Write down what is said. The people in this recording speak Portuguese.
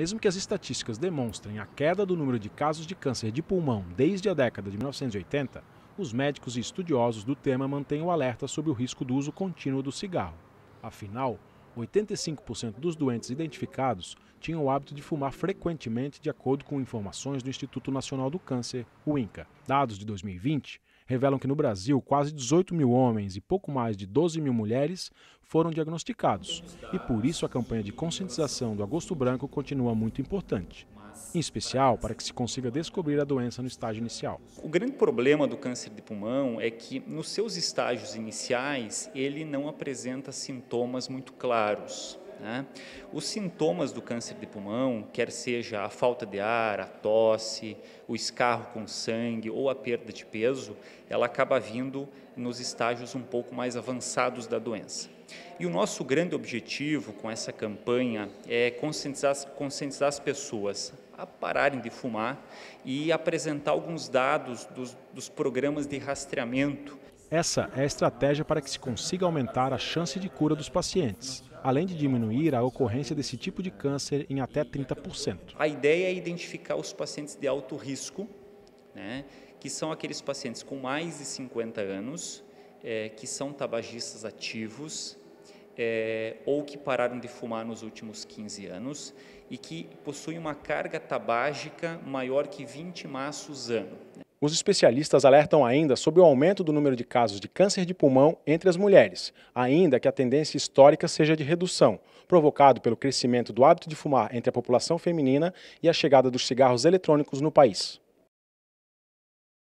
Mesmo que as estatísticas demonstrem a queda do número de casos de câncer de pulmão desde a década de 1980, os médicos e estudiosos do tema mantêm o alerta sobre o risco do uso contínuo do cigarro. Afinal, 85% dos doentes identificados tinham o hábito de fumar frequentemente, de acordo com informações do Instituto Nacional do Câncer, o INCA. Dados de 2020 revelam que no Brasil quase 18 mil homens e pouco mais de 12 mil mulheres foram diagnosticados, e por isso a campanha de conscientização do Agosto Branco continua muito importante em especial para que se consiga descobrir a doença no estágio inicial. O grande problema do câncer de pulmão é que, nos seus estágios iniciais, ele não apresenta sintomas muito claros. Né? Os sintomas do câncer de pulmão, quer seja a falta de ar, a tosse, o escarro com sangue ou a perda de peso, ela acaba vindo nos estágios um pouco mais avançados da doença. E o nosso grande objetivo com essa campanha é conscientizar, conscientizar as pessoas a pararem de fumar e apresentar alguns dados dos, dos programas de rastreamento. Essa é a estratégia para que se consiga aumentar a chance de cura dos pacientes além de diminuir a ocorrência desse tipo de câncer em até 30%. A ideia é identificar os pacientes de alto risco, né, que são aqueles pacientes com mais de 50 anos, é, que são tabagistas ativos, é, ou que pararam de fumar nos últimos 15 anos e que possuem uma carga tabágica maior que 20 maços ano. Né? Os especialistas alertam ainda sobre o aumento do número de casos de câncer de pulmão entre as mulheres, ainda que a tendência histórica seja de redução, provocado pelo crescimento do hábito de fumar entre a população feminina e a chegada dos cigarros eletrônicos no país.